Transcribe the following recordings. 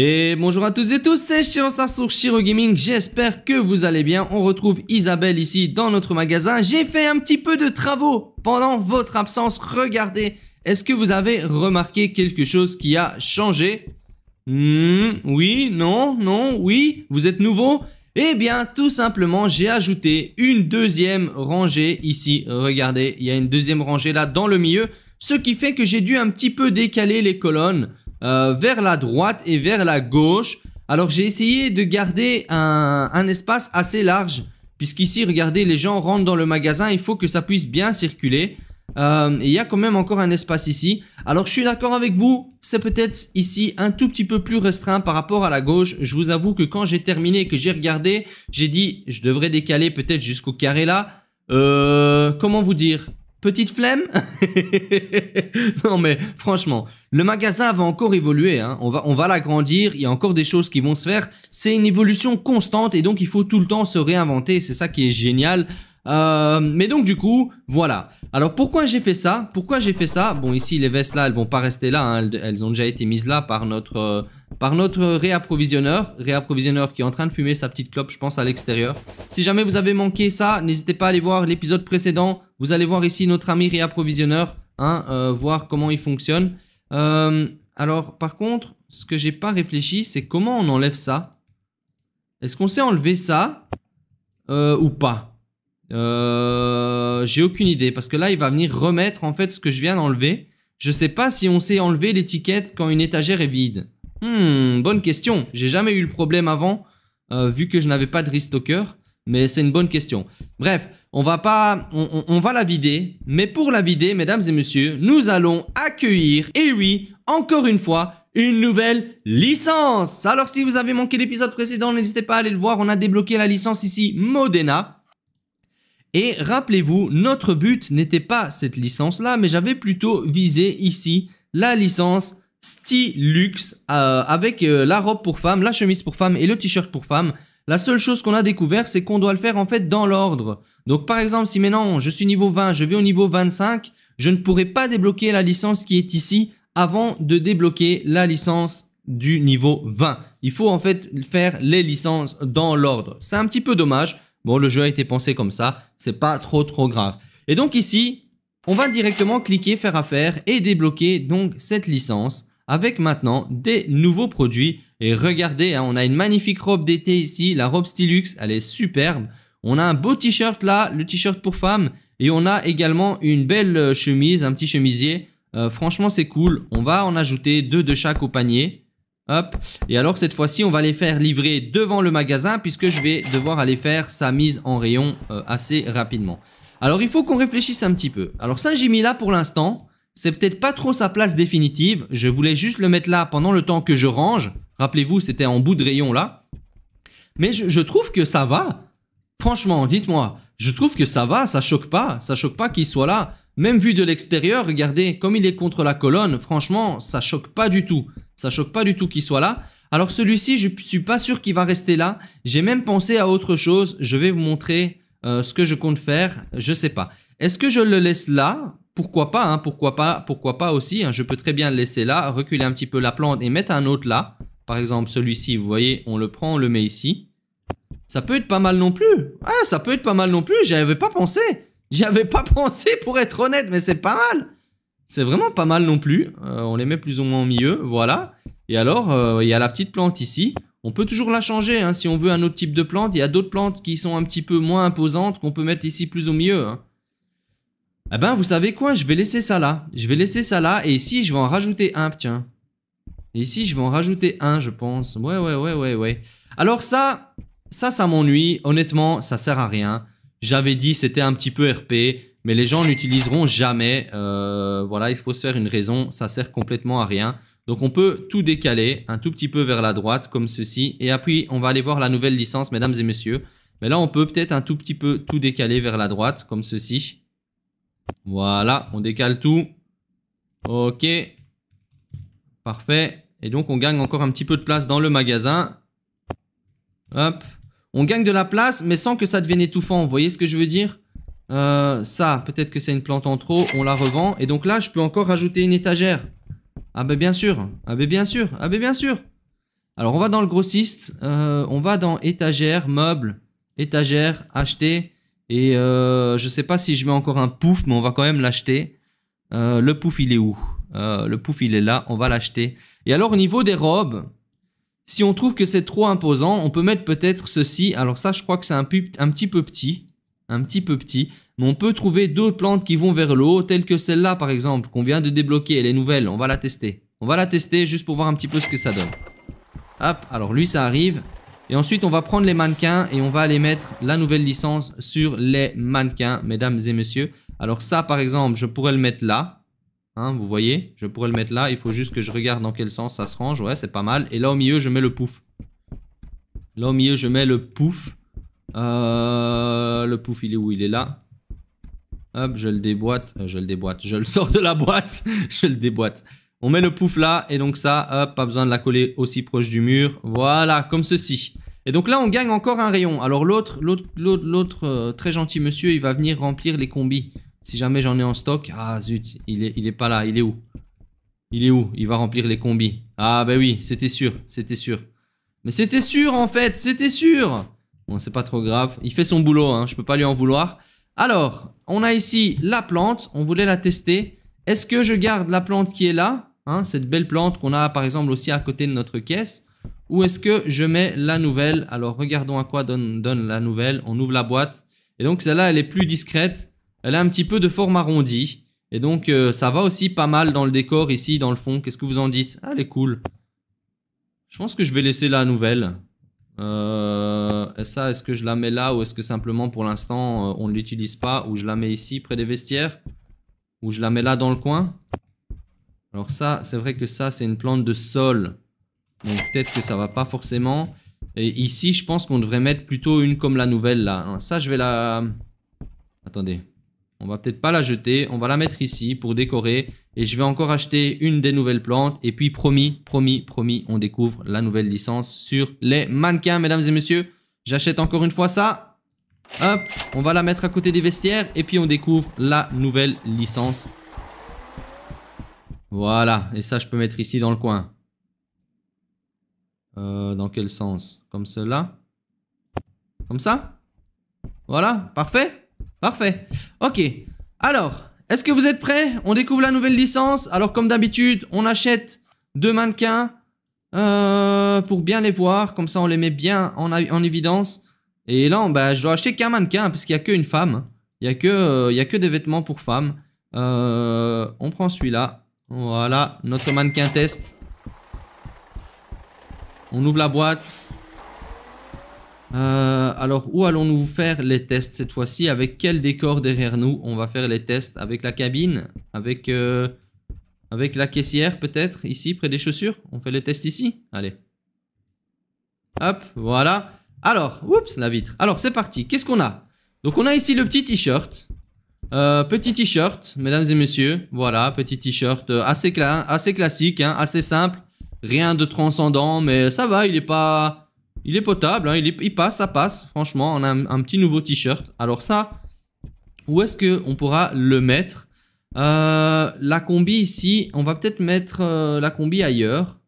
Et bonjour à toutes et tous, c'est Star sur Shiro Gaming, j'espère que vous allez bien. On retrouve Isabelle ici dans notre magasin. J'ai fait un petit peu de travaux pendant votre absence, regardez. Est-ce que vous avez remarqué quelque chose qui a changé hmm, Oui, non, non, oui, vous êtes nouveau eh bien, tout simplement, j'ai ajouté une deuxième rangée ici. Regardez, il y a une deuxième rangée là dans le milieu, ce qui fait que j'ai dû un petit peu décaler les colonnes. Euh, vers la droite et vers la gauche. Alors j'ai essayé de garder un, espace assez large, puisqu'ici, regardez, les gens rentrent dans le magasin, il faut que ça puisse bien circuler. Euh, et il y a quand même encore un espace ici. Alors je suis d'accord avec vous, c'est peut-être ici un tout petit peu plus restreint par rapport à la gauche. Je vous avoue que quand j'ai terminé que j'ai regardé, j'ai dit je devrais décaler peut-être jusqu'au carré là. Euh, comment vous dire Petite flemme Non mais franchement, le magasin va encore évoluer, hein. on va, on va l'agrandir, il y a encore des choses qui vont se faire, c'est une évolution constante et donc il faut tout le temps se réinventer, c'est ça qui est génial, euh, mais donc du coup, voilà. Alors pourquoi j'ai fait ça Pourquoi j'ai fait ça Bon ici les vestes là, elles vont pas rester là, hein. elles ont déjà été mises là par notre, euh, par notre réapprovisionneur. Réapprovisionneur qui est en train de fumer sa petite clope, je pense, à l'extérieur. Si jamais vous avez manqué ça, n'hésitez pas à aller voir l'épisode précédent. Vous allez voir ici notre ami réapprovisionneur, hein, euh, voir comment il fonctionne. alors par contre, ce que j'ai pas réfléchi, c'est comment on enlève ça. Est-ce qu'on sait enlever ça ou pas euh, j'ai aucune idée parce que là il va venir remettre en fait ce que je viens d'enlever. Je sais pas si on sait enlever l'étiquette quand une étagère est vide. Hmm, bonne question. J'ai jamais eu le problème avant euh, vu que je n'avais pas de restocker, mais c'est une bonne question. Bref, on va pas, on, on, va la vider, mais pour la vider, mesdames et messieurs, nous allons accueillir, et eh oui, encore une fois, une nouvelle licence. Alors si vous avez manqué l'épisode précédent, n'hésitez pas à aller le voir. On a débloqué la licence ici, Modena. Et rappelez-vous, notre but n'était pas cette licence-là, mais j'avais plutôt visé ici la licence Stylux euh, avec euh, la robe pour femme, la chemise pour femme et le t-shirt pour femme. La seule chose qu'on a découvert, c'est qu'on doit le faire en fait dans l'ordre. Donc par exemple, si maintenant je suis niveau 20, je vais au niveau 25, je ne pourrai pas débloquer la licence qui est ici avant de débloquer la licence du niveau 20. Il faut en fait faire les licences dans l'ordre. C'est un petit peu dommage, Bon, le jeu a été pensé comme ça, c'est pas trop trop grave. Et donc ici, on va directement cliquer faire affaire et débloquer donc cette licence avec maintenant des nouveaux produits. Et regardez, hein, on a une magnifique robe d'été ici, la robe Stilux, elle est superbe. On a un beau t-shirt là, le t-shirt pour femme. Et on a également une belle euh, chemise, un petit chemisier. Euh, franchement, c'est cool. On va en ajouter deux de chaque au panier. Et alors cette fois-ci, on va les faire livrer devant le magasin puisque je vais devoir aller faire sa mise en rayon euh, assez rapidement. Alors il faut qu'on réfléchisse un petit peu. Alors ça, j'ai mis là pour l'instant. C'est peut-être pas trop sa place définitive. Je voulais juste le mettre là pendant le temps que je range. Rappelez-vous, c'était en bout de rayon là. Mais je, je trouve que ça va. Franchement, dites-moi, je trouve que ça va, ça choque pas. Ça choque pas qu'il soit là. Même vu de l'extérieur, regardez, comme il est contre la colonne, franchement, ça choque pas du tout. Ça choque pas du tout qu'il soit là. Alors celui-ci, je ne suis pas sûr qu'il va rester là. J'ai même pensé à autre chose. Je vais vous montrer euh, ce que je compte faire. Je sais pas. Est-ce que je le laisse là Pourquoi pas, hein? pourquoi pas, pourquoi pas aussi. Hein? je peux très bien le laisser là, reculer un petit peu la plante et mettre un autre là. Par exemple, celui-ci, vous voyez, on le prend, on le met ici. Ça peut être pas mal non plus. Ah, ça peut être pas mal non plus, j'y avais pas pensé. J'y avais pas pensé pour être honnête, mais c'est pas mal. C'est vraiment pas mal non plus. Euh, on les met plus ou moins au milieu, voilà. Et alors, euh, il y a la petite plante ici. On peut toujours la changer hein. si on veut un autre type de plante. Il y a d'autres plantes qui sont un petit peu moins imposantes qu'on peut mettre ici plus au milieu. Hein. Eh ben, vous savez quoi Je vais laisser ça là. Je vais laisser ça là et ici, je vais en rajouter un, tiens. Et ici, je vais en rajouter un, je pense. Ouais, ouais, ouais, ouais, ouais. Alors ça, ça, ça m'ennuie. Honnêtement, ça sert à rien. J'avais dit c'était un petit peu RP, mais les gens n'utiliseront jamais. Euh, voilà, il faut se faire une raison, ça sert complètement à rien. Donc on peut tout décaler un tout petit peu vers la droite comme ceci. Et après, on va aller voir la nouvelle licence, mesdames et messieurs. Mais là on peut peut-être un tout petit peu tout décaler vers la droite comme ceci. Voilà, on décale tout. Ok, parfait. Et donc on gagne encore un petit peu de place dans le magasin. Hop, on gagne de la place, mais sans que ça devienne étouffant. Vous voyez ce que je veux dire euh, Ça, peut-être que c'est une plante en trop. On la revend. Et donc là, je peux encore rajouter une étagère. Ah ben bien sûr. Ah ben bien sûr. Ah ben bien sûr. Alors, on va dans le grossiste. Euh, on va dans étagère, meubles, étagère, acheter. Et euh, je ne sais pas si je mets encore un pouf, mais on va quand même l'acheter. le pouf, il est où Le pouf, il est là. On va l'acheter. Et alors, au niveau des robes... Si on trouve que c'est trop imposant, on peut mettre peut-être ceci. Alors ça, je crois que c'est un, un, petit peu petit. Un petit peu petit. Mais on peut trouver d'autres plantes qui vont vers le haut, telles que celle-là, par exemple, qu'on vient de débloquer. Elle est nouvelle. On va la tester. On va la tester juste pour voir un petit peu ce que ça donne. Hop, alors lui, ça arrive. Et ensuite, on va prendre les mannequins et on va aller mettre la nouvelle licence sur les mannequins, mesdames et messieurs. Alors ça, par exemple, je pourrais le mettre là. Hein, vous voyez Je pourrais le mettre là. Il faut juste que je regarde dans quel sens ça se range. Ouais, c'est pas mal. Et là, au milieu, je mets le pouf. Là, au milieu, je mets le pouf. Euh, le pouf, il est où Il est là. Hop, je le déboîte. Euh, je le déboîte. Je le sors de la boîte. je le déboîte. On met le pouf là. Et donc ça, hop, pas besoin de la coller aussi proche du mur. Voilà, comme ceci. Et donc là, on gagne encore un rayon. Alors l'autre, l'autre, l'autre, euh, très gentil monsieur, il va venir remplir les combis. Si jamais j'en ai en stock, ah zut, il est, il est pas là, il est où Il est où Il va remplir les combis. Ah bah oui, c'était sûr, c'était sûr. Mais c'était sûr en fait, c'était sûr Bon, c'est pas trop grave. Il fait son boulot, hein, je peux pas lui en vouloir. Alors, on a ici la plante, on voulait la tester. Est-ce que je garde la plante qui est là hein, Cette belle plante qu'on a par exemple aussi à côté de notre caisse. Ou est-ce que je mets la nouvelle Alors regardons à quoi donne, donne, la nouvelle. On ouvre la boîte. Et donc celle-là, elle est plus discrète. Elle a un petit peu de forme arrondie. Et donc, euh, ça va aussi pas mal dans le décor ici, dans le fond. Qu'est-ce que vous en dites ah, Elle est cool. Je pense que je vais laisser la nouvelle. Euh, ça, est-ce que je la mets là ou est-ce que simplement pour l'instant, euh, on ne l'utilise pas Ou je la mets ici, près des vestiaires Ou je la mets là, dans le coin Alors ça, c'est vrai que ça, c'est une plante de sol. Donc peut-être que ça va pas forcément. Et ici, je pense qu'on devrait mettre plutôt une comme la nouvelle, là. Ça, je vais la... Attendez. On va peut-être pas la jeter, on va la mettre ici pour décorer. Et je vais encore acheter une des nouvelles plantes. Et puis promis, promis, promis, on découvre la nouvelle licence sur les mannequins, mesdames et messieurs. J'achète encore une fois ça. Hop, on va la mettre à côté des vestiaires. Et puis on découvre la nouvelle licence. Voilà, et ça je peux mettre ici dans le coin. Euh, dans quel sens Comme cela Comme ça Voilà, parfait Parfait. Ok. Alors, est-ce que vous êtes prêts On découvre la nouvelle licence. Alors, comme d'habitude, on achète deux mannequins euh, pour bien les voir. Comme ça, on les met bien en, en évidence. Et là, on, bah, je dois acheter qu'un mannequin parce qu'il n'y a qu'une femme. Il n'y a, que, euh, a que des vêtements pour femmes. Euh, on prend celui-là. Voilà, notre mannequin test. On ouvre la boîte. Euh, alors, où allons-nous faire les tests cette fois-ci Avec quel décor derrière nous on va faire les tests Avec la cabine Avec, euh, avec la caissière peut-être Ici, près des chaussures On fait les tests ici Allez. Hop, voilà. Alors, oups, la vitre. Alors, c'est parti. Qu'est-ce qu'on a Donc, on a ici le petit t-shirt. Euh, petit t-shirt, mesdames et messieurs. Voilà, petit t-shirt assez, classique, hein, assez simple. Rien de transcendant, mais ça va, il n'est pas il est potable, hein, il, passe, ça passe. Franchement, on a un, petit nouveau t-shirt. Alors ça, où est-ce qu'on pourra le mettre euh, La combi ici, on va peut-être mettre euh, la combi ailleurs.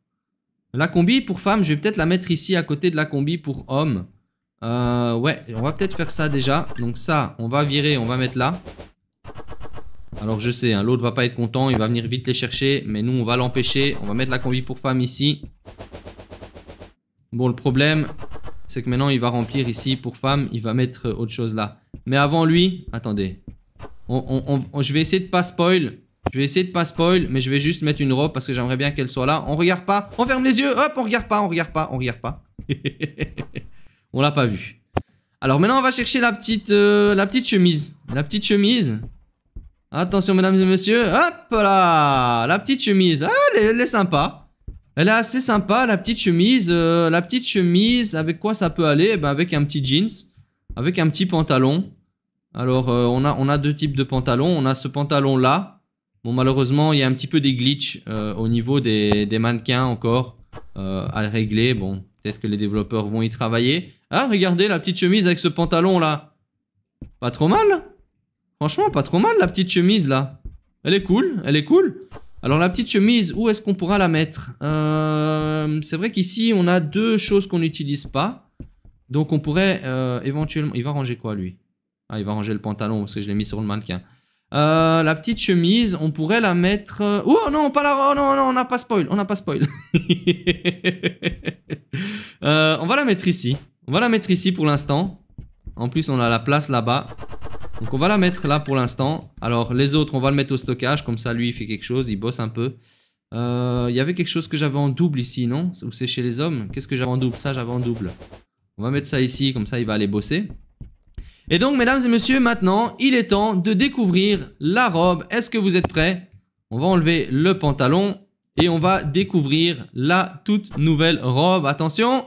La combi pour femme, je vais peut-être la mettre ici à côté de la combi pour homme. Euh, ouais, on va peut-être faire ça déjà. Donc ça, on va virer, on va mettre là. Alors je sais, hein, l'autre va pas être content, il va venir vite les chercher. Mais nous, on va l'empêcher. On va mettre la combi pour femme ici. Bon, le problème, c'est que maintenant, il va remplir ici pour femme. Il va mettre autre chose là. Mais avant lui, attendez. je vais essayer de pas spoil. Je vais essayer de pas spoil, mais je vais juste mettre une robe parce que j'aimerais bien qu'elle soit là. On regarde pas. On ferme les yeux. Hop, on regarde pas, on regarde pas, on regarde pas. on l'a pas vu. Alors maintenant, on va chercher la petite, euh, la petite chemise. La petite chemise. Attention, mesdames et messieurs. Hop là La petite chemise. Ah, elle est sympa. Elle est assez sympa, la petite chemise. Euh, la petite chemise, avec quoi ça peut aller eh ben, Avec un petit jeans, avec un petit pantalon. Alors, euh, on, a, on a deux types de pantalons. On a ce pantalon-là. Bon, malheureusement, il y a un petit peu des glitches euh, au niveau des, des mannequins encore à régler. Bon, peut-être que les développeurs vont y travailler. Ah, regardez la petite chemise avec ce pantalon-là. Pas trop mal Franchement, pas trop mal la petite chemise là. Elle est cool, elle est cool. Alors la petite chemise, où est-ce qu'on pourra la mettre euh, C'est vrai qu'ici, on a deux choses qu'on n'utilise pas. Donc on pourrait euh, éventuellement... Il va ranger quoi lui Ah, il va ranger le pantalon parce que je l'ai mis sur le mannequin. Euh, la petite chemise, on pourrait la mettre... Oh non, pas la... Oh non, non, on n'a pas spoil, on n'a pas spoil. on va la mettre ici. On va la mettre ici pour l'instant. En plus, on a la place là-bas. Donc on va la mettre là pour l'instant. Alors les autres, on va le mettre au stockage. Comme ça, lui, il fait quelque chose, il bosse un peu. Euh, il y avait quelque chose que j'avais en double ici, non Ou c'est chez les hommes Qu'est-ce que j'avais en double Ça, j'avais en double. On va mettre ça ici, comme ça, il va aller bosser. Et donc, mesdames et messieurs, maintenant, il est temps de découvrir la robe. Est-ce que vous êtes prêts On va enlever le pantalon et on va découvrir la toute nouvelle robe. Attention,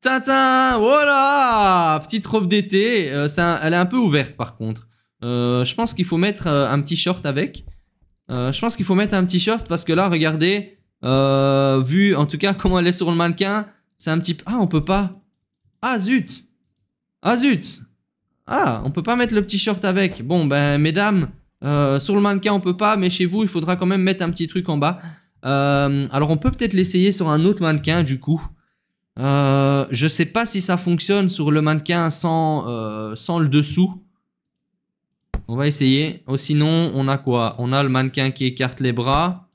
Tintin, voilà Petite robe d'été, Ça, euh, elle est un peu ouverte par contre. Euh, je pense qu'il faut mettre euh, un petit short avec. je pense qu'il faut mettre un petit short parce que là, regardez, vu en tout cas comment elle est sur le mannequin, c'est un petit... Ah, on peut pas... Ah, zut Ah, zut Ah, on peut pas mettre le petit short avec. Bon, ben, mesdames, sur le mannequin, on peut pas, mais chez vous, il faudra quand même mettre un petit truc en bas. alors, on peut peut-être l'essayer sur un autre mannequin, du coup. Euh, je sais pas si ça fonctionne sur le mannequin sans, euh, le dessous. On va essayer. Oh, sinon, on a quoi On a le mannequin qui écarte les bras.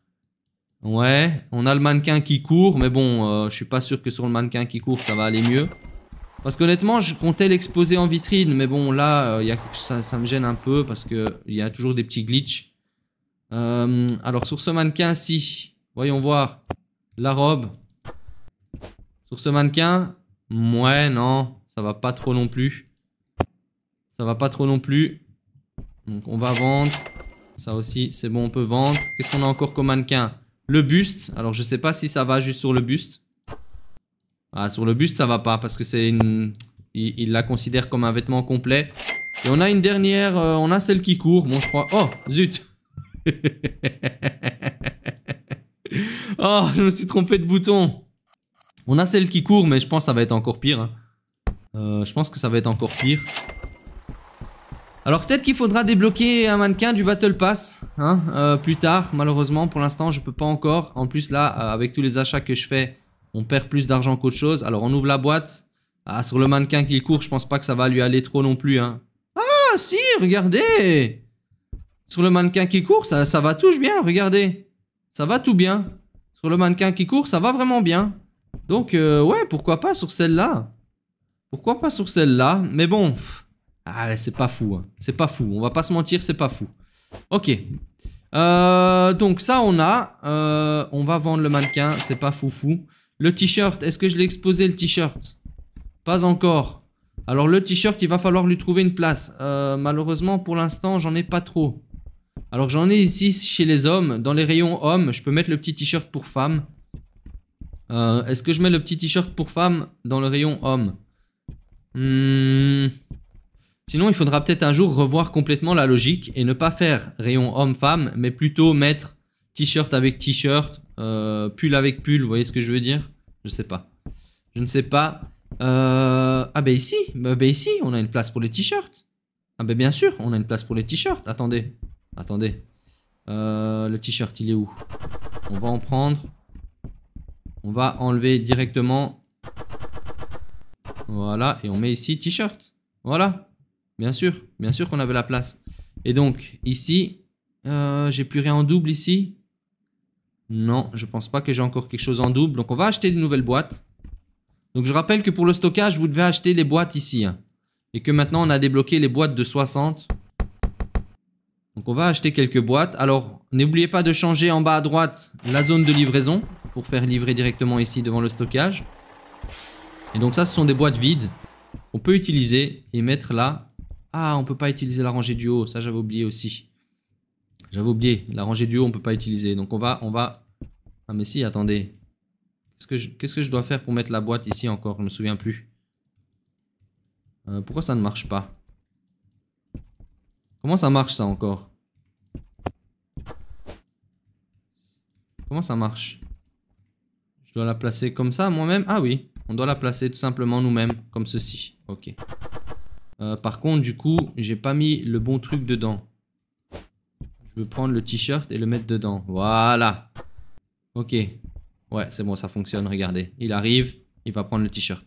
Ouais, on a le mannequin qui court. Mais bon, euh, je suis pas sûr que sur le mannequin qui court, ça va aller mieux. Parce qu'honnêtement, je comptais l'exposer en vitrine. Mais bon, là, ça, ça, me gêne un peu parce qu'il y a toujours des petits glitches. alors, sur ce mannequin-ci, voyons voir la robe. Sur ce mannequin, ouais, non, ça va pas trop non plus. Ça va pas trop non plus. Donc on va vendre. Ça aussi, c'est bon, on peut vendre. Qu'est-ce qu'on a encore comme mannequin Le buste. Alors je sais pas si ça va juste sur le buste. Ah, sur le buste, ça va pas parce que c'est une... Il, la considère comme un vêtement complet. Et on a une dernière, euh, on a celle qui court. Bon, je crois... Oh, zut Oh, je me suis trompé de bouton on a celle qui court, mais je pense que ça va être encore pire. Hein. Euh, je pense que ça va être encore pire. Alors peut-être qu'il faudra débloquer un mannequin du Battle Pass hein, euh, plus tard. Malheureusement, pour l'instant, je peux pas encore. En plus, là, euh, avec tous les achats que je fais, on perd plus d'argent qu'autre chose. Alors on ouvre la boîte. Ah, sur le mannequin qui court, je pense pas que ça va lui aller trop non plus. Hein. Ah, si, regardez Sur le mannequin qui court, ça, ça va tout bien, regardez. Ça va tout bien. Sur le mannequin qui court, ça va vraiment bien. Donc, euh, ouais, pourquoi pas sur celle-là Pourquoi pas sur celle-là Mais bon, ah, c'est pas fou. Hein. C'est pas fou. On va pas se mentir, c'est pas fou. Ok. Euh, donc, ça, on a. Euh, on va vendre le mannequin. C'est pas fou fou. Le t-shirt. Est-ce que je l'ai exposé, le t-shirt Pas encore. Alors, le t-shirt, il va falloir lui trouver une place. malheureusement, pour l'instant, j'en ai pas trop. Alors, j'en ai ici chez les hommes. Dans les rayons hommes, je peux mettre le petit t-shirt pour femmes. Euh, est-ce que je mets le petit t-shirt pour femme dans le rayon homme hmm. Sinon, il faudra peut-être un jour revoir complètement la logique et ne pas faire rayon homme-femme, mais plutôt mettre t-shirt avec t-shirt, euh, pull avec pull, vous voyez ce que je veux dire Je ne sais pas. Je ne sais pas. Euh, ah ben ici, bah ben ici, on a une place pour les t-shirts. Ah ben bien sûr, on a une place pour les t-shirts. Attendez, attendez. le t-shirt, il est où On va en prendre. On va enlever directement. Voilà. Et on met ici t-shirt. Voilà. Bien sûr. Bien sûr qu'on avait la place. Et donc, ici, euh, j'ai plus rien en double ici. Non, je pense pas que j'ai encore quelque chose en double. Donc, on va acheter de nouvelles boîtes. Donc, je rappelle que pour le stockage, vous devez acheter les boîtes ici. Hein. Et que maintenant, on a débloqué les boîtes de 60. Donc, on va acheter quelques boîtes. Alors, n'oubliez pas de changer en bas à droite la zone de livraison pour faire livrer directement ici devant le stockage. Et donc ça, ce sont des boîtes vides. On peut utiliser et mettre là. Ah, on peut pas utiliser la rangée du haut. Ça, j'avais oublié aussi. J'avais oublié. La rangée du haut, on peut pas utiliser. Donc on va, on va. Ah mais si, attendez. Qu'est-ce que je, qu'est-ce que je dois faire pour mettre la boîte ici encore Je me souviens plus. Euh, pourquoi ça ne marche pas Comment ça marche ça encore Comment ça marche je dois la placer comme ça moi-même Ah oui, on doit la placer tout simplement nous-mêmes, comme ceci. Ok. Euh, par contre, du coup, j'ai pas mis le bon truc dedans. Je veux prendre le t-shirt et le mettre dedans. Voilà. Ok. Ouais, c'est bon, ça fonctionne, regardez. Il arrive, il va prendre le t-shirt.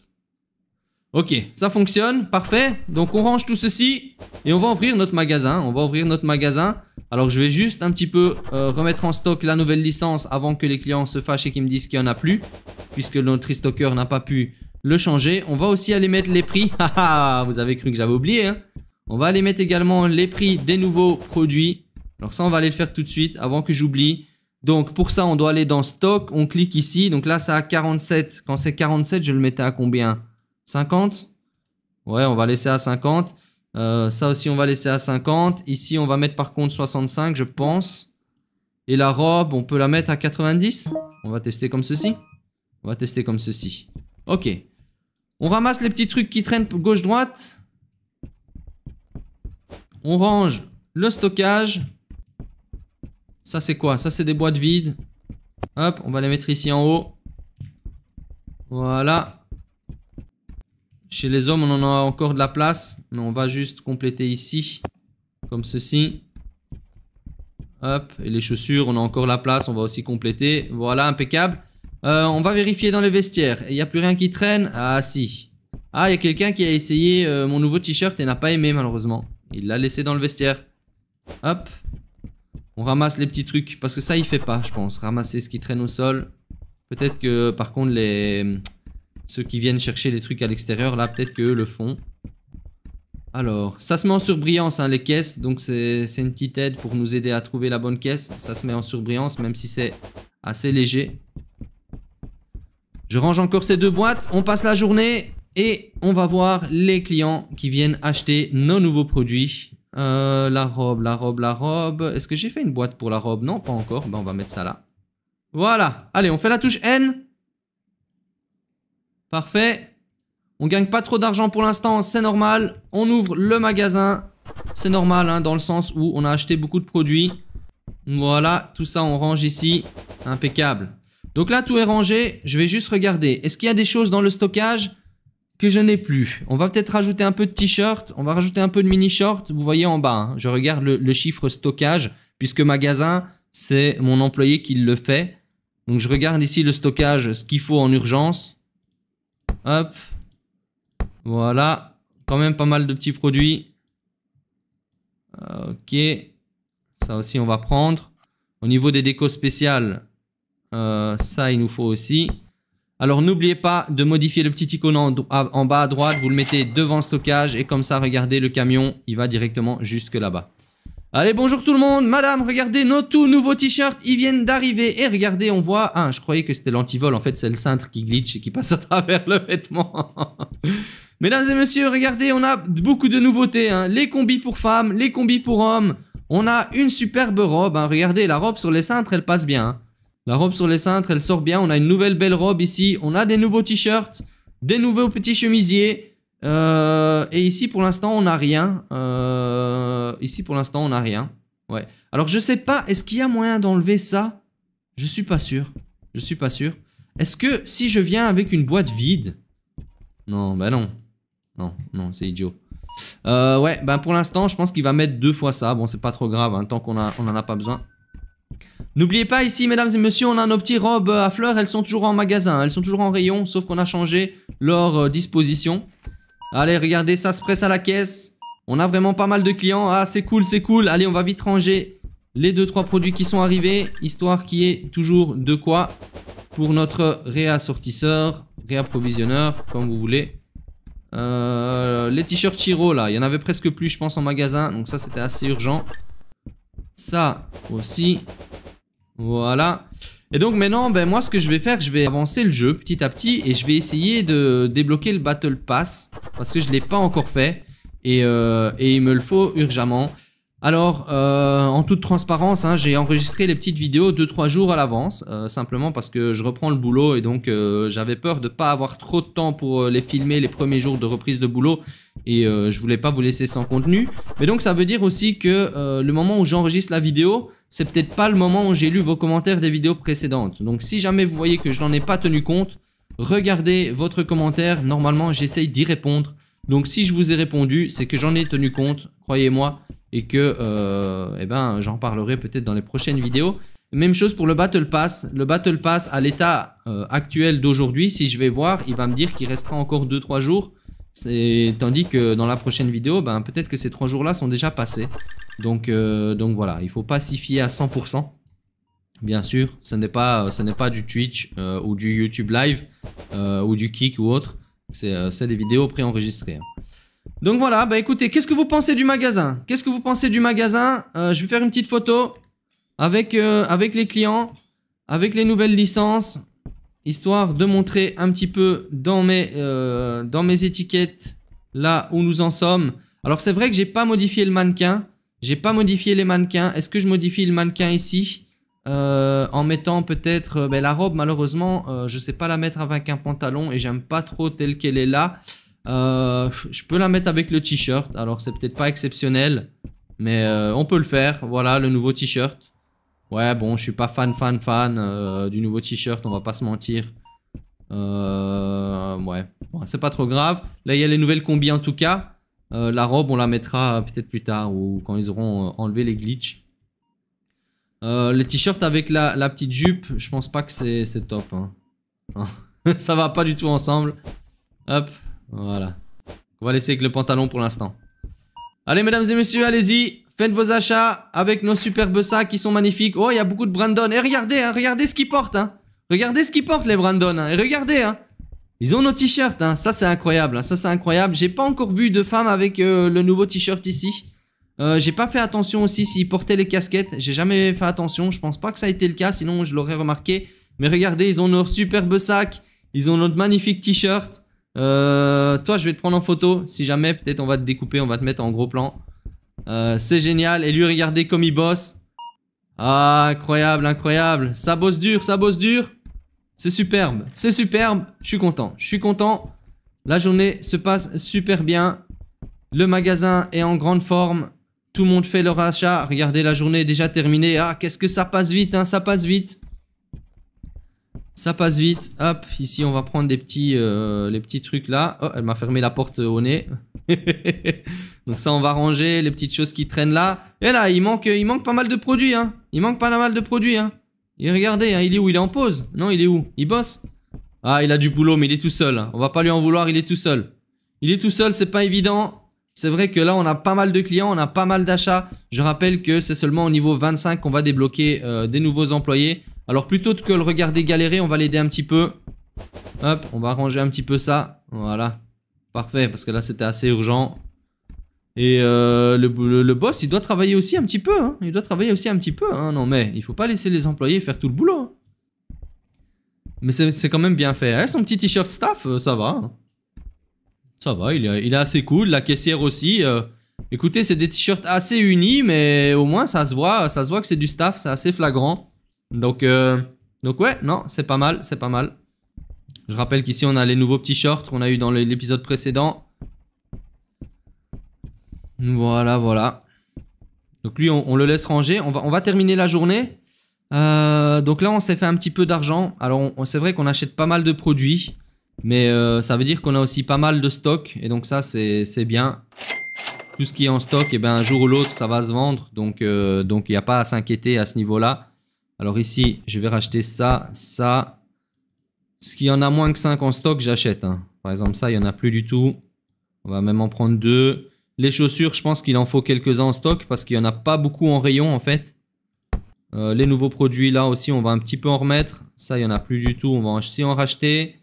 Ok, ça fonctionne, parfait. Donc on range tout ceci et on va ouvrir notre magasin. On va ouvrir notre magasin alors je vais juste un petit peu euh, remettre en stock la nouvelle licence avant que les clients se fâchent et qu'ils me disent qu'il n'y en a plus. Puisque notre stocker n'a pas pu le changer. On va aussi aller mettre les prix. vous avez cru que j'avais oublié. Hein. on va aller mettre également les prix des nouveaux produits. Alors ça on va aller le faire tout de suite avant que j'oublie. Donc pour ça on doit aller dans stock. On clique ici. Donc là ça a 47. Quand c'est 47 je le mettais à combien 50 Ouais on va laisser à 50. Euh, ça aussi, on va laisser à 50. Ici, on va mettre par contre 65, je pense. Et la robe, on peut la mettre à 90. On va tester comme ceci. On va tester comme ceci. Ok. On ramasse les petits trucs qui traînent gauche-droite. On range le stockage. Ça, c'est quoi Ça, c'est des boîtes vides. Hop, on va les mettre ici en haut. Voilà. Chez les hommes, on en a encore de la place. Mais on va juste compléter ici. Comme ceci. Hop. Et les chaussures, on a encore la place. On va aussi compléter. Voilà, impeccable. Euh, on va vérifier dans les vestiaires. Il n'y a plus rien qui traîne Ah si. Ah, il y a quelqu'un qui a essayé euh, mon nouveau t-shirt et n'a pas aimé malheureusement. Il l'a laissé dans le vestiaire. Hop. On ramasse les petits trucs. Parce que ça, il fait pas, je pense. Ramasser ce qui traîne au sol. Peut-être que par contre, les, ceux qui viennent chercher les trucs à l'extérieur, là, peut-être qu'eux le font. Alors, ça se met en surbrillance, hein, les caisses. Donc, c'est une petite aide pour nous aider à trouver la bonne caisse. Ça se met en surbrillance, même si c'est assez léger. Je range encore ces deux boîtes. On passe la journée et on va voir les clients qui viennent acheter nos nouveaux produits. Euh, la robe, la robe, la robe. Est-ce que j'ai fait une boîte pour la robe Non, pas encore. Ben, on va mettre ça là. Voilà. Allez, on fait la touche N. Parfait. On gagne pas trop d'argent pour l'instant, c'est normal. On ouvre le magasin. C'est normal, hein, dans le sens où on a acheté beaucoup de produits. Voilà, tout ça on range ici. Impeccable. Donc là, tout est rangé. Je vais juste regarder. Est-ce qu'il y a des choses dans le stockage que je n'ai plus On va peut-être rajouter un peu de t-shirt. On va rajouter un peu de mini-short. Vous voyez en bas, hein. je regarde le, le chiffre stockage. Puisque magasin, c'est mon employé qui le fait. Donc je regarde ici le stockage, ce qu'il faut en urgence. Hop. Voilà. Quand même pas mal de petits produits. Ok. Ça aussi, on va prendre. Au niveau des décos spéciales, euh, ça, il nous faut aussi. Alors, n'oubliez pas de modifier le petit icône en, en bas à droite. Vous le mettez devant stockage. Et comme ça, regardez, le camion, il va directement jusque là-bas. Allez, bonjour tout le monde. Madame, regardez nos tout nouveaux t-shirts. Ils viennent d'arriver. Et regardez, on voit... Ah, je croyais que c'était l'antivol. En fait, c'est le cintre qui glitch et qui passe à travers le vêtement. Mesdames et messieurs, regardez, on a beaucoup de nouveautés. Hein. Les combis pour femmes, les combis pour hommes. On a une superbe robe. Hein. Regardez, la robe sur les cintres, elle passe bien. Hein. La robe sur les cintres, elle sort bien. On a une nouvelle belle robe ici. On a des nouveaux t-shirts, des nouveaux petits chemisiers. Euh, et ici, pour l'instant, on n'a rien. Euh, ici, pour l'instant, on n'a rien. Ouais. Alors, je sais pas. Est-ce qu'il y a moyen d'enlever ça Je suis pas sûr. Je suis pas sûr. Est-ce que si je viens avec une boîte vide Non, bah non. Non, non, c'est idiot. Euh, ouais, ben pour l'instant, je pense qu'il va mettre deux fois ça. Bon, c'est pas trop grave, hein, tant qu'on n'en a pas besoin. N'oubliez pas ici, mesdames et messieurs, on a nos petites robes à fleurs. Elles sont toujours en magasin, hein. elles sont toujours en rayon, sauf qu'on a changé leur disposition. Allez, regardez, ça se presse à la caisse. On a vraiment pas mal de clients. Ah, c'est cool, c'est cool. Allez, on va vite ranger les 2-3 produits qui sont arrivés. Histoire qu'il y ait toujours de quoi pour notre réassortisseur, réapprovisionneur, comme vous voulez. Euh, les t-shirts Chiro, là. Il y en avait presque plus, je pense, en magasin. Donc ça, c'était assez urgent. Ça aussi. Voilà. Et donc maintenant, ben moi ce que je vais faire, je vais avancer le jeu petit à petit et je vais essayer de débloquer le Battle Pass parce que je ne l'ai pas encore fait euh, et, il me le faut urgemment. Alors, euh, en toute transparence, hein, j'ai enregistré les petites vidéos 2-3 jours à l'avance, euh, simplement parce que je reprends le boulot et donc euh, j'avais peur de ne pas avoir trop de temps pour les filmer les premiers jours de reprise de boulot et je voulais pas vous laisser sans contenu. Mais donc ça veut dire aussi que le moment où j'enregistre la vidéo, c'est peut-être pas le moment où j'ai lu vos commentaires des vidéos précédentes. Donc si jamais vous voyez que je n'en ai pas tenu compte, regardez votre commentaire, normalement j'essaye d'y répondre. Donc si je vous ai répondu, c'est que j'en ai tenu compte croyez-moi, et que euh, eh ben, j'en parlerai peut-être dans les prochaines vidéos. Même chose pour le Battle Pass. Le Battle Pass à l'état euh, actuel d'aujourd'hui, si je vais voir, il va me dire qu'il restera encore 2-3 jours. Tandis que dans la prochaine vidéo, ben, peut-être que ces 3 jours-là sont déjà passés. Donc, euh, donc voilà, il ne faut pas s'y fier à 100%. Bien sûr, ce n'est pas, ce pas du Twitch ou du YouTube Live ou du Kick ou autre. C'est des vidéos préenregistrées. Hein. Donc voilà, bah écoutez, qu'est-ce que vous pensez du magasin Qu'est-ce que vous pensez du magasin euh, Je vais faire une petite photo avec, euh, avec les clients, avec les nouvelles licences, histoire de montrer un petit peu dans mes, euh, dans mes étiquettes là où nous en sommes. Alors c'est vrai que j'ai pas modifié le mannequin, j'ai pas modifié les mannequins. Est-ce que je modifie le mannequin ici en mettant peut-être ben, la robe malheureusement je sais pas la mettre avec un pantalon et j'aime pas trop telle qu'elle est là euh, je peux la mettre avec le t-shirt. Alors, c'est peut-être pas exceptionnel. Mais euh, on peut le faire. Voilà, le nouveau t-shirt. Ouais, bon, je suis pas fan, fan, fan euh, du nouveau t-shirt. On va pas se mentir. ouais. c'est pas trop grave. Là, il y a les nouvelles combis en tout cas. la robe, on la mettra peut-être plus tard. Ou quand ils auront enlevé les glitches. le t-shirt avec la, petite jupe, je pense pas que c'est top. Hein. ça va pas du tout ensemble. Hop, voilà. On va laisser avec le pantalon pour l'instant. Allez, mesdames et messieurs, allez-y. Faites vos achats avec nos superbes sacs qui sont magnifiques. Oh, il y a beaucoup de Brandon. Et regardez, hein, regardez ce qu'ils portent. Hein. Regardez ce qu'ils portent, les Brandon. Hein. Et regardez, Ils ont nos t-shirts, ça c'est incroyable, ça c'est incroyable. J'ai pas encore vu de femme avec euh, le nouveau t-shirt ici. Euh, j'ai pas fait attention aussi s'ils portaient les casquettes, j'ai jamais fait attention, je pense pas que ça a été le cas, sinon je l'aurais remarqué. Mais regardez, ils ont nos superbes sacs, ils ont notre magnifique t-shirt. Euh, toi, je vais te prendre en photo. Si jamais, peut-être on va te découper, on va te mettre en gros plan. Euh, c'est génial. Et lui, regardez comme il bosse. Ah, incroyable, incroyable. Ça bosse dur, ça bosse dur. C'est superbe, c'est superbe. Je suis content, je suis content. La journée se passe super bien. Le magasin est en grande forme. Tout le monde fait leur achat. Regardez, la journée est déjà terminée. Ah, qu'est-ce que ça passe vite, hein. ça passe vite. Ça passe vite. Hop, ici, on va prendre des petits, euh, les petits trucs là. Oh, elle m'a fermé la porte au nez. Donc ça, on va ranger les petites choses qui traînent là. Et là, il manque, il manque pas mal de produits. Hein. Il manque pas mal de produits. Hein. Et regardez, hein, il est où Il est en pause Non, il est où Il bosse Ah, il a du boulot, mais il est tout seul. On va pas lui en vouloir, il est tout seul. Il est tout seul, c'est pas évident. C'est vrai que là, on a pas mal de clients, on a pas mal d'achats. Je rappelle que c'est seulement au niveau 25 qu'on va débloquer euh, des nouveaux employés. Alors plutôt que le regarder galérer, on va l'aider un petit peu. Hop, on va arranger un petit peu ça. Voilà. Parfait, parce que là c'était assez urgent. Et euh, le, boss, il doit travailler aussi un petit peu. Hein. Il doit travailler aussi un petit peu. Hein. Non mais, il faut pas laisser les employés faire tout le boulot. Hein. Mais c'est quand même bien fait. Eh, son petit t-shirt staff, euh, ça va. Ça va, il est, assez cool. La caissière aussi. Euh. écoutez, c'est des t-shirts assez unis, mais au moins ça se voit, ça se voit que c'est du staff. C'est assez flagrant. Donc, euh, donc ouais, non, c'est pas mal, c'est pas mal. Je rappelle qu'ici, on a les nouveaux petits shorts qu'on a eu dans l'épisode précédent. Voilà, voilà. Donc lui, on, le laisse ranger. On va, on va terminer la journée. Euh, donc là, on s'est fait un petit peu d'argent. Alors, c'est vrai qu'on achète pas mal de produits. Mais euh, ça veut dire qu'on a aussi pas mal de stock. Et donc ça, c'est bien. Tout ce qui est en stock, eh ben, un jour ou l'autre, ça va se vendre. Donc il n'y a pas à s'inquiéter à ce niveau-là. Alors ici, je vais racheter ça, ça. Ce qui en a moins que 5 en stock, j'achète. Hein. Par exemple, ça, il n'y en a plus du tout. On va même en prendre deux. Les chaussures, je pense qu'il en faut quelques-uns en stock parce qu'il n'y en a pas beaucoup en rayon en fait. Euh, les nouveaux produits là aussi, on va un petit peu en remettre. Ça, il n'y en a plus du tout. On va aussi en racheter.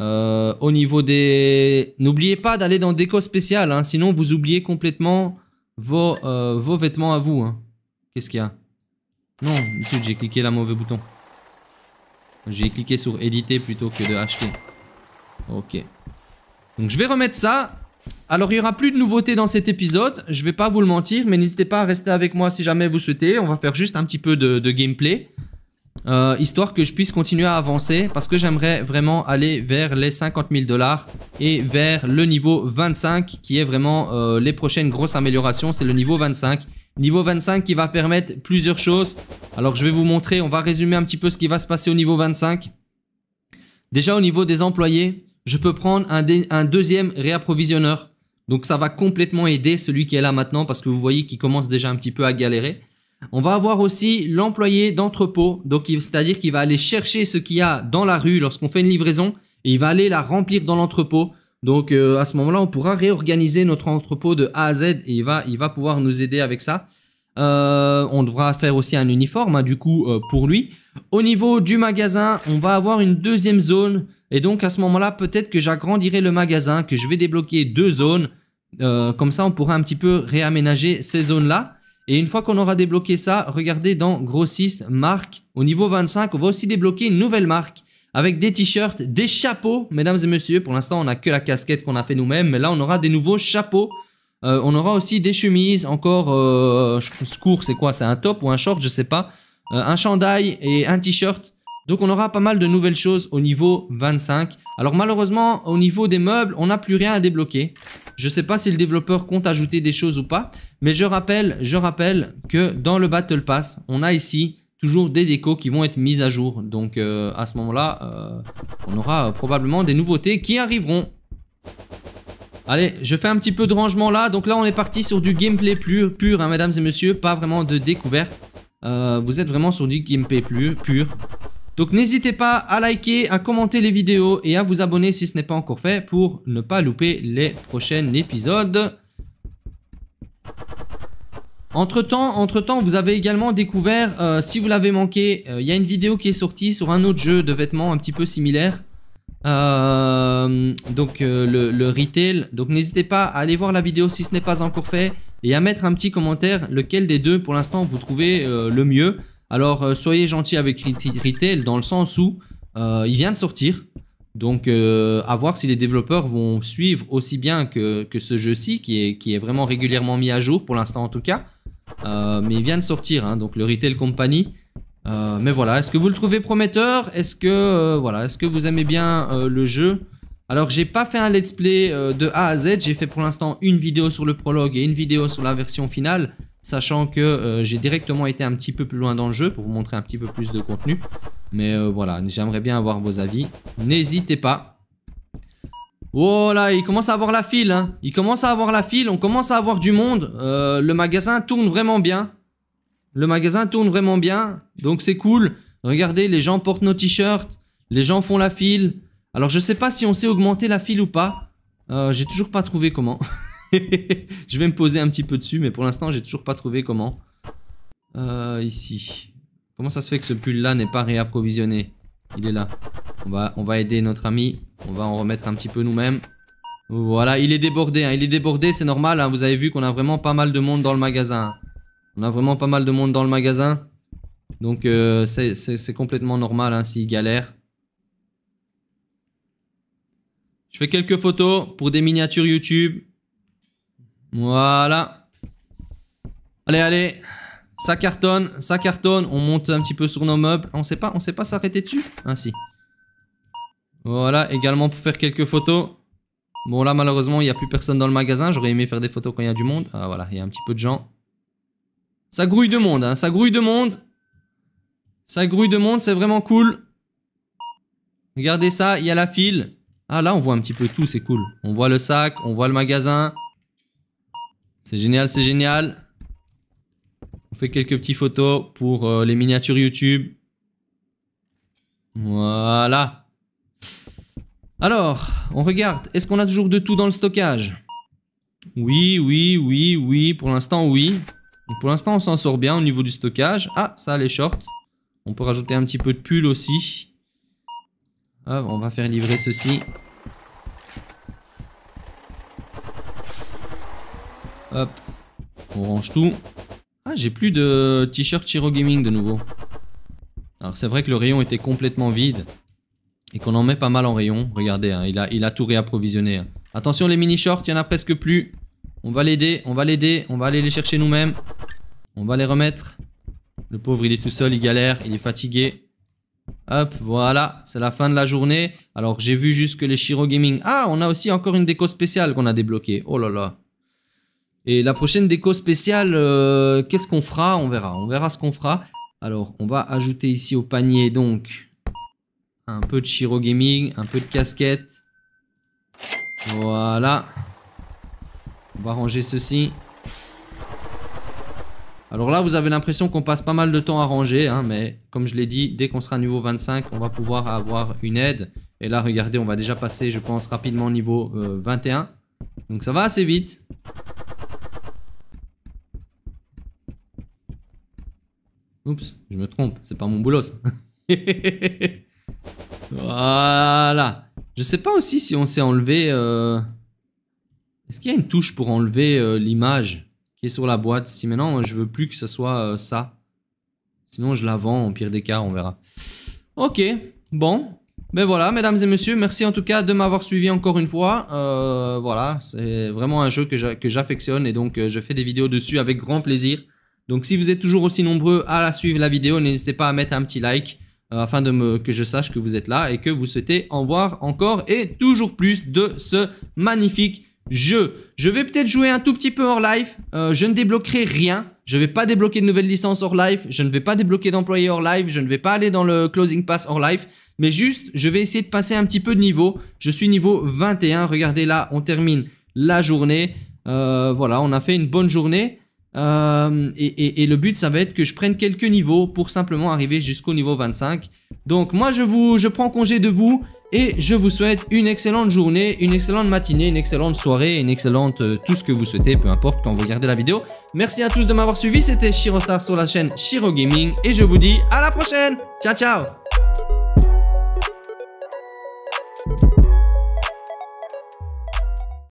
Euh, au niveau des... N'oubliez pas d'aller dans déco spécial, hein. sinon vous oubliez complètement vos, euh, vos vêtements à vous. Hein. Qu'est-ce qu'il y a non, j'ai cliqué la mauvais bouton. J'ai cliqué sur éditer plutôt que de acheter. Ok. Donc je vais remettre ça. Alors il n'y aura plus de nouveautés dans cet épisode, je vais pas vous le mentir, mais n'hésitez pas à rester avec moi si jamais vous souhaitez. On va faire juste un petit peu de, gameplay, euh, histoire que je puisse continuer à avancer, parce que j'aimerais vraiment aller vers les 50 000 dollars et vers le niveau 25, qui est vraiment euh, les prochaines grosses améliorations, c'est le niveau 25. Niveau 25 qui va permettre plusieurs choses. Alors je vais vous montrer, on va résumer un petit peu ce qui va se passer au niveau 25. Déjà au niveau des employés, je peux prendre un, deuxième réapprovisionneur. Donc ça va complètement aider celui qui est là maintenant parce que vous voyez qu'il commence déjà un petit peu à galérer. On va avoir aussi l'employé d'entrepôt, donc c'est-à-dire qu'il va aller chercher ce qu'il y a dans la rue lorsqu'on fait une livraison et il va aller la remplir dans l'entrepôt. Donc euh, à ce moment-là, on pourra réorganiser notre entrepôt de A à Z et il va, il va pouvoir nous aider avec ça. Euh, on devra faire aussi un uniforme hein, du coup euh, pour lui. Au niveau du magasin, on va avoir une deuxième zone. Et donc à ce moment-là, peut-être que j'agrandirai le magasin, que je vais débloquer deux zones. comme ça, on pourra un petit peu réaménager ces zones-là. Et une fois qu'on aura débloqué ça, regardez dans grossiste, marque. Au niveau 25, on va aussi débloquer une nouvelle marque avec des t-shirts, des chapeaux, mesdames et messieurs. Pour l'instant, on n'a que la casquette qu'on a fait nous-mêmes, mais là, on aura des nouveaux chapeaux. Euh, on aura aussi des chemises, encore, ce euh, court, c'est quoi C'est un top ou un short, je sais pas. Euh, un chandail et un t-shirt. Donc on aura pas mal de nouvelles choses au niveau 25. Alors malheureusement, au niveau des meubles, on n'a plus rien à débloquer. Je sais pas si le développeur compte ajouter des choses ou pas. Mais je rappelle, je rappelle que dans le Battle Pass, on a ici toujours des décos qui vont être mises à jour. Donc euh, à ce moment-là, euh, on aura euh, probablement des nouveautés qui arriveront. Allez, je fais un petit peu de rangement là. Donc là, on est parti sur du gameplay plus pur hein, mesdames et messieurs. Pas vraiment de découverte. vous êtes vraiment sur du gameplay plus pur. Donc n'hésitez pas à liker, à commenter les vidéos et à vous abonner si ce n'est pas encore fait pour ne pas louper les prochains épisodes. Entre temps, entre temps, vous avez également découvert, euh, si vous l'avez manqué, euh, il y a une vidéo qui est sortie sur un autre jeu de vêtements un petit peu similaire. Euh, donc le, retail. Donc n'hésitez pas à aller voir la vidéo si ce n'est pas encore fait et à mettre un petit commentaire lequel des deux pour l'instant vous trouvez le mieux. Alors soyez gentil avec retail dans le sens où il vient de sortir. Donc à voir si les développeurs vont suivre aussi bien que, que ce jeu-ci qui est, qui est vraiment régulièrement mis à jour pour l'instant en tout cas. Euh, mais il vient de sortir, hein, donc le Retail Company. Euh, mais voilà, est-ce que vous le trouvez prometteur Est-ce que, euh, voilà, est que vous aimez bien le jeu alors j'ai pas fait un let's play de A à Z, j'ai fait pour l'instant une vidéo sur le prologue et une vidéo sur la version finale, sachant que j'ai directement été un petit peu plus loin dans le jeu pour vous montrer un petit peu plus de contenu. Mais voilà, j'aimerais bien avoir vos avis. N'hésitez pas, Oh là, il commence à avoir la file. Hein. Il commence à avoir la file. On commence à avoir du monde. Euh, le magasin tourne vraiment bien. Le magasin tourne vraiment bien. Donc c'est cool. Regardez, les gens portent nos t-shirts. Les gens font la file. Alors je sais pas si on sait augmenter la file ou pas. Euh, j'ai toujours pas trouvé comment. je vais me poser un petit peu dessus. Mais pour l'instant, j'ai toujours pas trouvé comment. Euh, ici. Comment ça se fait que ce pull là n'est pas réapprovisionné Il est là. On va, on va aider notre ami. On va en remettre un petit peu nous-mêmes. Voilà, il est débordé. Hein. Il est débordé, c'est normal. Hein. Vous avez vu qu'on a vraiment pas mal de monde dans le magasin. On a vraiment pas mal de monde dans le magasin. Donc euh, c'est complètement normal hein, s'il galère. Je fais quelques photos pour des miniatures YouTube. Voilà. Allez, allez. Ça cartonne, ça cartonne. On monte un petit peu sur nos meubles. On sait pas, on sait pas s'arrêter dessus. Ainsi. Ah, voilà, également pour faire quelques photos. Bon là malheureusement il n'y a plus personne dans le magasin, j'aurais aimé faire des photos quand il y a du monde. Ah voilà, il y a un petit peu de gens. Ça grouille de monde, hein. ça grouille de monde. Ça grouille de monde, c'est vraiment cool. Regardez ça, il y a la file. Ah là on voit un petit peu tout, c'est cool. On voit le sac, on voit le magasin. C'est génial, c'est génial. On fait quelques petites photos pour euh, les miniatures YouTube. Voilà. Alors, on regarde. Est-ce qu'on a toujours de tout dans le stockage Oui, oui, oui, oui. Pour l'instant, oui. pour l'instant, on s'en sort bien au niveau du stockage. Ah, ça, les shorts. On peut rajouter un petit peu de pull aussi. Ah, on va faire livrer ceci. Hop. On range tout. Ah, j'ai plus de t-shirt Chiro Gaming de nouveau. Alors c'est vrai que le rayon était complètement vide et qu'on en met pas mal en rayon. Regardez, hein, il, a, il a tout réapprovisionné. Hein. Attention les mini-shorts, il y en a presque plus. On va l'aider, on va l'aider, on va aller les chercher nous-mêmes. On va les remettre. Le pauvre, il est tout seul, il galère, il est fatigué. Hop, voilà, c'est la fin de la journée. Alors, j'ai vu juste que les Shiro Gaming... Ah, on a aussi encore une déco spéciale qu'on a débloquée. Oh là là. Et la prochaine déco spéciale, euh, qu'est-ce qu'on fera On verra, on verra ce qu'on fera. Alors, on va ajouter ici au panier, donc, un peu de Shiro Gaming, un peu de casquette. Voilà. On va ranger ceci. Alors là, vous avez l'impression qu'on passe pas mal de temps à ranger, hein, mais comme je l'ai dit, dès qu'on sera niveau 25, on va pouvoir avoir une aide. Et là, regardez, on va déjà passer, je pense, rapidement au niveau 21. Euh, Donc ça va assez vite. Oups, je me trompe, c'est pas mon boulot Voilà. Je sais pas aussi si on s'est enlevé... Euh, est-ce qu'il y a une touche pour enlever euh, l'image qui est sur la boîte Si maintenant, je veux plus que ce soit euh, ça. Sinon, je la vends. En pire des cas, on verra. Ok. Bon. Ben voilà, mesdames et messieurs, merci en tout cas de m'avoir suivi encore une fois. voilà, c'est vraiment un jeu que j'affectionne et donc je fais des vidéos dessus avec grand plaisir. Donc si vous êtes toujours aussi nombreux à la suivre la vidéo, n'hésitez pas à mettre un petit like. Euh, afin de me, que je sache que vous êtes là et que vous souhaitez en voir encore et toujours plus de ce magnifique jeu. Je vais peut-être jouer un tout petit peu hors live, euh, je ne débloquerai rien, je ne vais pas débloquer de nouvelles licences hors live, je ne vais pas débloquer d'employés hors live, je ne vais pas aller dans le closing pass hors live, mais juste je vais essayer de passer un petit peu de niveau. Je suis niveau 21, regardez là, on termine la journée, euh, voilà, on a fait une bonne journée. Euh, et, le but, ça va être que je prenne quelques niveaux pour simplement arriver jusqu'au niveau 25. Donc moi, je, vous, je prends congé de vous et je vous souhaite une excellente journée, une excellente matinée, une excellente soirée, une excellente euh, tout ce que vous souhaitez, peu importe quand vous regardez la vidéo. Merci à tous de m'avoir suivi, c'était Shirostar sur la chaîne Shiro Gaming et je vous dis à la prochaine. Ciao, ciao